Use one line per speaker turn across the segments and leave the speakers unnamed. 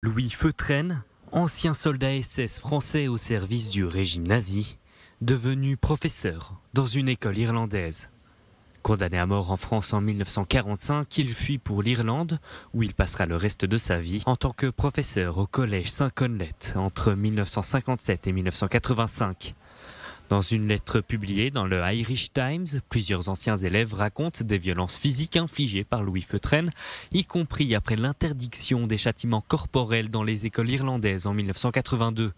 Louis Feutraine, ancien soldat SS français au service du régime nazi, devenu professeur dans une école irlandaise. Condamné à mort en France en 1945, il fuit pour l'Irlande, où il passera le reste de sa vie en tant que professeur au collège Saint-Conlet entre 1957 et 1985. Dans une lettre publiée dans le Irish Times, plusieurs anciens élèves racontent des violences physiques infligées par Louis Feutren, y compris après l'interdiction des châtiments corporels dans les écoles irlandaises en 1982.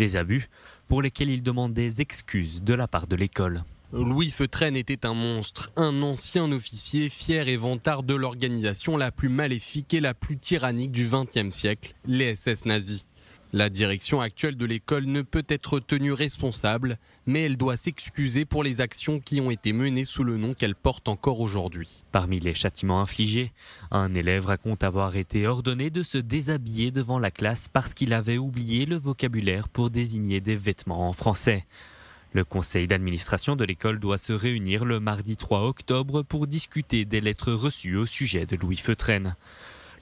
Des abus pour lesquels il demande des excuses de la part de l'école.
Louis Feutren était un monstre, un ancien officier fier et vantard de l'organisation la plus maléfique et la plus tyrannique du XXe siècle, les SS nazis. La direction actuelle de l'école ne peut être tenue responsable, mais elle doit s'excuser pour les actions qui ont été menées sous le nom qu'elle porte encore aujourd'hui. Parmi les châtiments infligés, un élève raconte avoir été ordonné de se déshabiller devant
la classe parce qu'il avait oublié le vocabulaire pour désigner des vêtements en français. Le conseil d'administration de l'école doit se réunir le mardi 3 octobre pour discuter des lettres reçues au sujet de Louis Feutraine.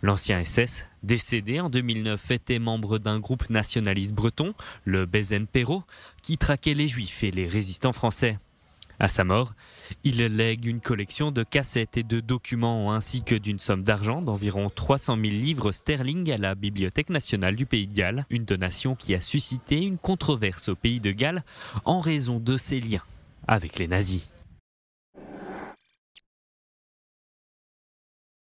L'ancien SS, décédé en 2009, était membre d'un groupe nationaliste breton, le Bezen Perrault, qui traquait les juifs et les résistants français. À sa mort, il lègue une collection de cassettes et de documents ainsi que d'une somme d'argent d'environ 300 000 livres sterling à la Bibliothèque nationale du Pays de Galles, une donation qui a suscité une controverse au Pays de Galles en raison de ses liens avec les nazis.